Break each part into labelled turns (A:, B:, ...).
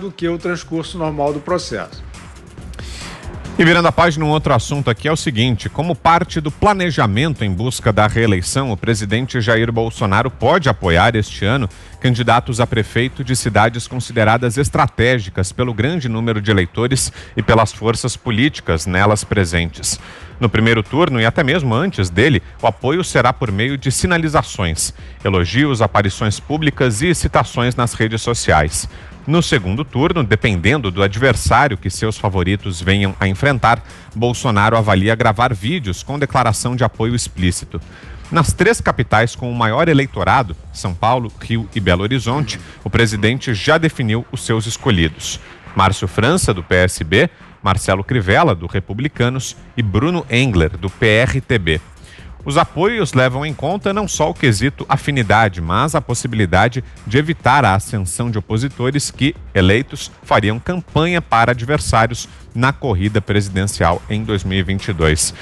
A: do que o transcurso normal do processo.
B: E virando a página, um outro assunto aqui é o seguinte: como parte do planejamento em busca da reeleição, o presidente Jair Bolsonaro pode apoiar este ano candidatos a prefeito de cidades consideradas estratégicas pelo grande número de eleitores e pelas forças políticas nelas presentes. No primeiro turno e até mesmo antes dele, o apoio será por meio de sinalizações, elogios, aparições públicas e citações nas redes sociais. No segundo turno, dependendo do adversário que seus favoritos venham a enfrentar, Bolsonaro avalia gravar vídeos com declaração de apoio explícito. Nas três capitais com o maior eleitorado, São Paulo, Rio e Belo Horizonte, o presidente já definiu os seus escolhidos. Márcio França, do PSB, Marcelo Crivella, do Republicanos, e Bruno Engler, do PRTB. Os apoios levam em conta não só o quesito afinidade, mas a possibilidade de evitar a ascensão de opositores que, eleitos, fariam campanha para adversários na corrida presidencial em 2022.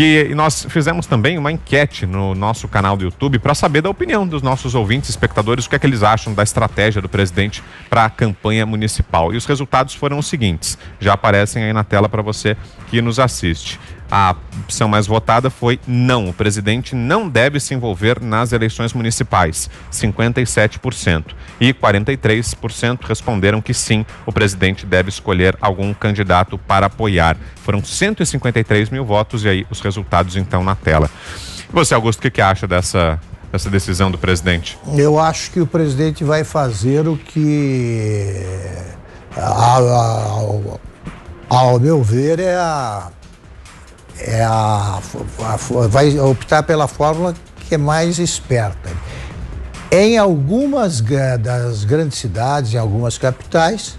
B: E, e nós fizemos também uma enquete no nosso canal do YouTube para saber da opinião dos nossos ouvintes, espectadores, o que é que eles acham da estratégia do presidente para a campanha municipal. E os resultados foram os seguintes, já aparecem aí na tela para você que nos assiste. A opção mais votada foi não. O presidente não deve se envolver nas eleições municipais, 57%. E 43% responderam que sim, o presidente deve escolher algum candidato para apoiar. Foram 153 mil votos e aí os resultados então na tela. E você, Augusto, o que, acha dessa, dessa decisão do presidente?
C: Eu acho que o presidente vai fazer o que, eh, ao meu ver, é a é a, a, vai optar pela fórmula que é mais esperta. Em algumas das grandes cidades, em algumas capitais,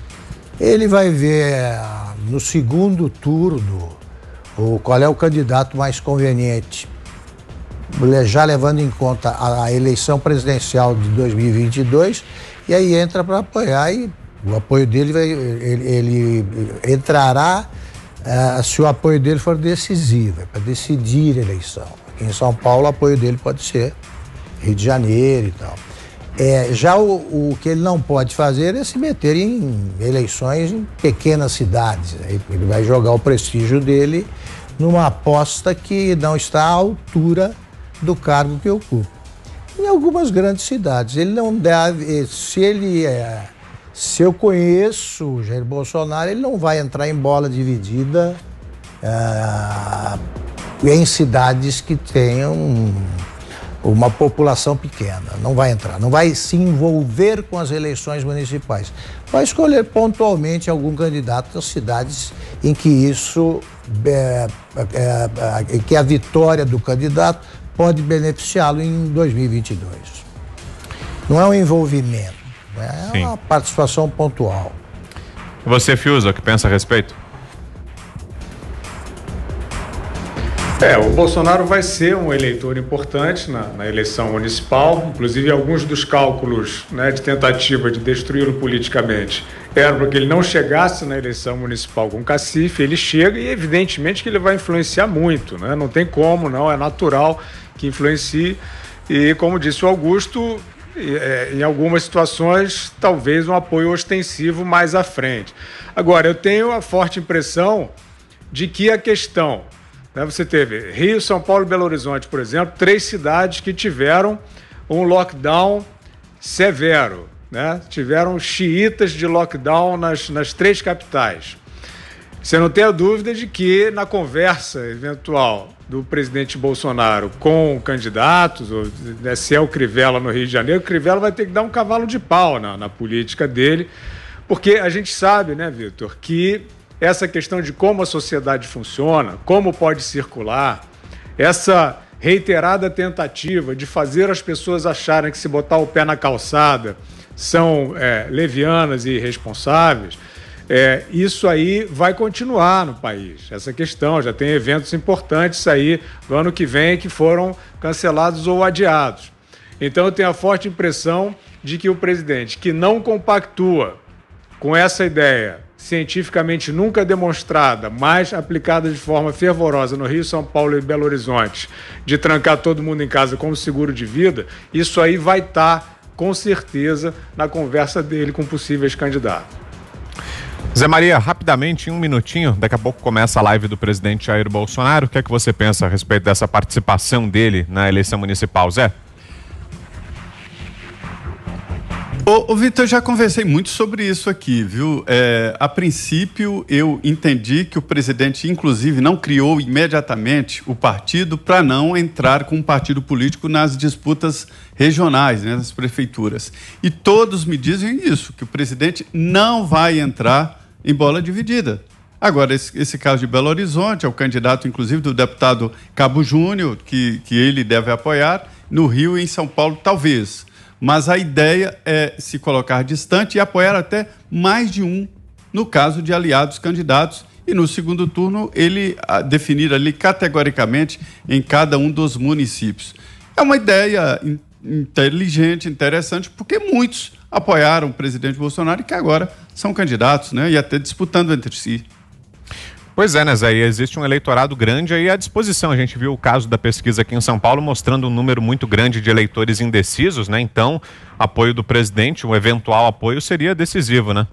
C: ele vai ver ah, no segundo turno o, qual é o candidato mais conveniente. Já levando em conta a, eleição presidencial de 2022, e aí entra para apoiar, e o apoio dele vai, ele, ele entrará é, se o apoio dele for decisivo, é para decidir a eleição. Aqui em São Paulo, o apoio dele pode ser Rio de Janeiro e tal. É, já o, o, que ele não pode fazer é se meter em eleições em pequenas cidades. Né? Ele vai jogar o prestígio dele numa aposta que não está à altura do cargo que ocupa. Em algumas grandes cidades. Ele não deve. Eh, se ele é, se eu conheço o Jair Bolsonaro, ele não vai entrar em bola dividida ah, em cidades que tenham uma população pequena. Não vai entrar, não vai se envolver com as eleições municipais. Vai escolher pontualmente algum candidato das cidades em que isso, é, é, é, que a vitória do candidato pode beneficiá-lo em 2022. Não é um envolvimento é Sim. uma participação pontual.
B: E você, Fiuza, o que pensa a respeito?
A: É, o Bolsonaro vai ser um eleitor importante na, na eleição municipal, inclusive alguns dos cálculos né, de tentativa de destruí-lo politicamente eram para que ele não chegasse na eleição municipal com cacife, ele chega e evidentemente que ele vai influenciar muito, né? não tem como, não, é natural que influencie e como disse o Augusto, é, em algumas situações, talvez um apoio ostensivo mais à frente. Agora, eu tenho a forte impressão de que a questão. Né, você teve Rio, São Paulo e Belo Horizonte, por exemplo, três cidades que tiveram um lockdown severo. Né? Tiveram xiitas de lockdown nas, nas três capitais. Você não tem a dúvida de que na conversa eventual do presidente Bolsonaro com candidatos, ou, né, se é o Crivella no Rio de Janeiro, o Crivella vai ter que dar um cavalo de pau na, na política dele, porque a gente sabe, né, Vitor, que essa questão de como a sociedade funciona, como pode circular, essa reiterada tentativa de fazer as pessoas acharem que se botar o pé na calçada são é, levianas e irresponsáveis é, isso aí vai continuar no país, essa questão. Já tem eventos importantes aí do ano que vem que foram cancelados ou adiados. Então eu tenho a forte impressão de que o presidente, que não compactua com essa ideia cientificamente nunca demonstrada, mas aplicada de forma fervorosa no Rio, São Paulo e Belo Horizonte, de trancar todo mundo em casa como seguro de vida, isso aí vai estar, tá, com certeza, na conversa dele com possíveis candidatos.
B: Zé Maria, rapidamente, em um minutinho, daqui a pouco começa a live do presidente Jair Bolsonaro. O que é que você pensa a respeito dessa participação dele na eleição municipal, Zé?
D: Ô, ô Vitor, já conversei muito sobre isso aqui, viu? É, a princípio, eu entendi que o presidente, inclusive, não criou imediatamente o partido para não entrar com um partido político nas disputas regionais, né, nas prefeituras. E todos me dizem isso, que o presidente não vai entrar em bola dividida. Agora, esse, esse, caso de Belo Horizonte, é o candidato, inclusive, do deputado Cabo Júnior, que, que ele deve apoiar, no Rio e em São Paulo, talvez. Mas a ideia é se colocar distante e apoiar até mais de um, no caso de aliados candidatos. E no segundo turno, ele ah, definir ali categoricamente em cada um dos municípios. É uma ideia inteligente, interessante, porque muitos apoiaram o presidente Bolsonaro e que agora são candidatos, né? E até disputando entre si. Pois é, né, Zé? E existe um eleitorado
B: grande aí à disposição. A gente viu o caso da pesquisa aqui em São Paulo mostrando um número muito grande de eleitores indecisos, né? Então, apoio do presidente, um eventual apoio seria decisivo, né?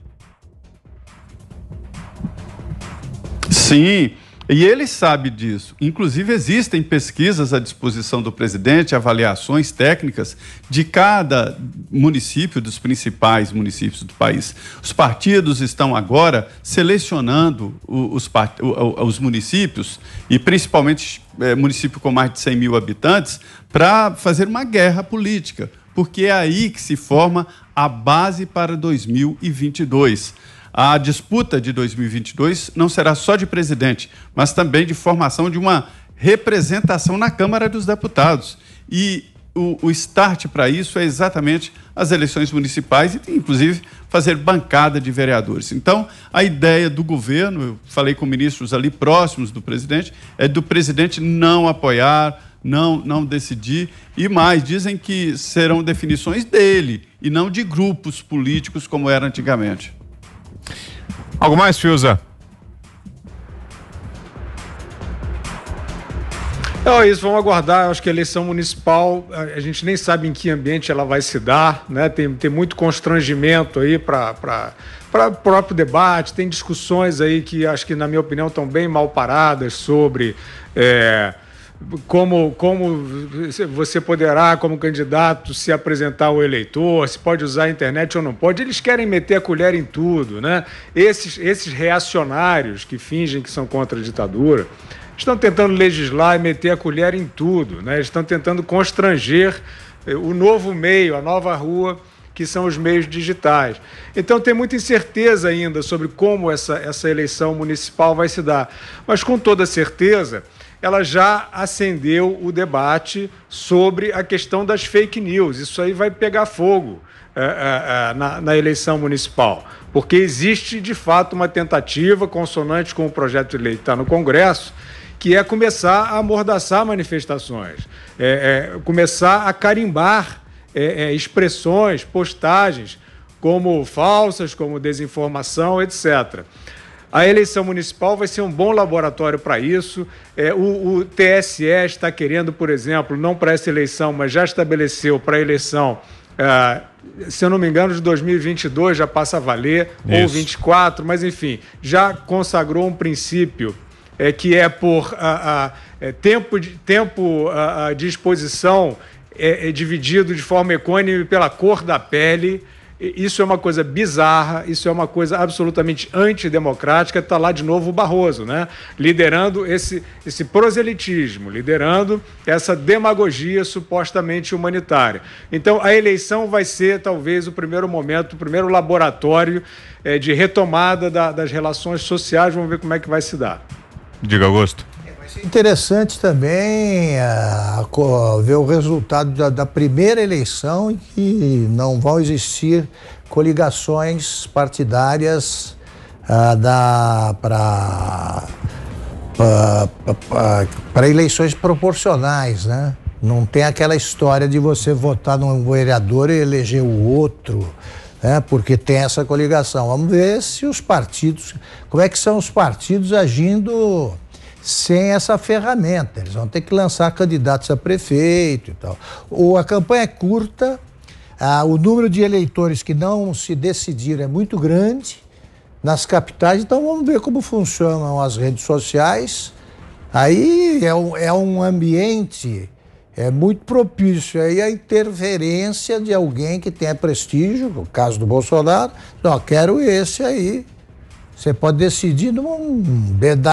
D: Sim, e ele sabe disso. Inclusive, existem pesquisas à disposição do presidente, avaliações técnicas de cada município, dos principais municípios do país. Os partidos estão agora selecionando os, os municípios, e principalmente é, município com mais de 100 mil habitantes, para fazer uma guerra política, porque é aí que se forma a base para 2022. A disputa de 2022 não será só de presidente, mas também de formação de uma representação na Câmara dos Deputados. E o, o start para isso é exatamente as eleições municipais e, inclusive, fazer bancada de vereadores. Então, a ideia do governo, eu falei com ministros ali próximos do presidente, é do presidente não apoiar, não, não decidir. E mais, dizem que serão definições dele e não de grupos políticos como era antigamente. Algo mais, Fiuza?
A: Então, é, isso, vamos aguardar. Acho que a eleição municipal, a gente nem sabe em que ambiente ela vai se dar, né? Tem, tem muito constrangimento aí para para próprio debate, tem discussões aí que acho que, na minha opinião, estão bem mal paradas sobre. É como, como você poderá, como candidato, se apresentar ao eleitor, se pode usar a internet ou não pode. Eles querem meter a colher em tudo, né? Esses, esses reacionários que fingem que são contra a ditadura, estão tentando legislar e meter a colher em tudo, né? estão tentando constranger eh, o novo meio, a nova rua, que são os meios digitais. Então tem muita incerteza ainda sobre como essa, essa eleição municipal vai se dar. Mas com toda certeza, ela já acendeu o debate sobre a questão das fake news. Isso aí vai pegar fogo eh, eh, na, na eleição municipal porque existe de fato uma tentativa, consonante com o projeto de lei que está no Congresso, que é começar a amordaçar manifestações, é, é, começar a carimbar é, é expressões, postagens como falsas, como desinformação, etc. A eleição municipal vai ser um bom laboratório para isso. É, o, o, TSE está querendo, por exemplo, não para essa eleição, mas já estabeleceu para a eleição, é, se eu não me engano, de 2022 já passa a valer, isso. ou 24, mas enfim, já consagrou um princípio é, que é por é, tempo, de, tempo de exposição é, é dividido de forma econômica pela cor da pele. Isso é uma coisa bizarra, isso é uma coisa absolutamente antidemocrática. Está lá de novo o Barroso, né? liderando esse, esse proselitismo, liderando essa demagogia supostamente humanitária. Então, a eleição vai ser talvez o primeiro momento, o primeiro laboratório é, de retomada da, das relações sociais. Vamos ver como é que vai se dar.
B: Diga,
C: Augusto. É, interessante também uh, ver o resultado da, da, primeira eleição e que não vão existir coligações partidárias uh, ah, para eleições proporcionais, né? Não tem aquela história de você votar num vereador e eleger o outro é, porque tem essa coligação. Vamos ver se os partidos, como é que são os partidos agindo sem essa ferramenta. Eles vão ter que lançar candidatos a prefeito e tal. Ou a campanha é curta, a o número de eleitores que não se decidiram é muito grande nas capitais, então vamos ver como funcionam as redes sociais. Aí é um, é um ambiente é muito propício aí a interferência de alguém que tenha prestígio, no caso do Bolsonaro, não, quero esse aí. Você pode decidir num pedaço.